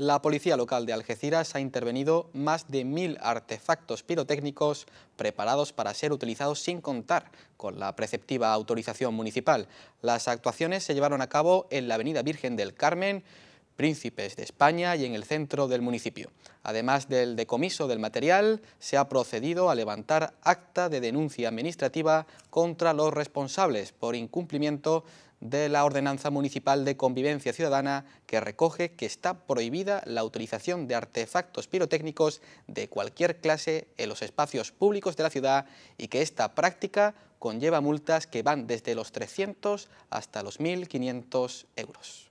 La policía local de Algeciras ha intervenido más de mil artefactos pirotécnicos preparados para ser utilizados sin contar con la preceptiva autorización municipal. Las actuaciones se llevaron a cabo en la Avenida Virgen del Carmen, Príncipes de España y en el centro del municipio. Además del decomiso del material, se ha procedido a levantar acta de denuncia administrativa contra los responsables por incumplimiento de la Ordenanza Municipal de Convivencia Ciudadana que recoge que está prohibida la utilización de artefactos pirotécnicos de cualquier clase en los espacios públicos de la ciudad y que esta práctica conlleva multas que van desde los 300 hasta los 1.500 euros.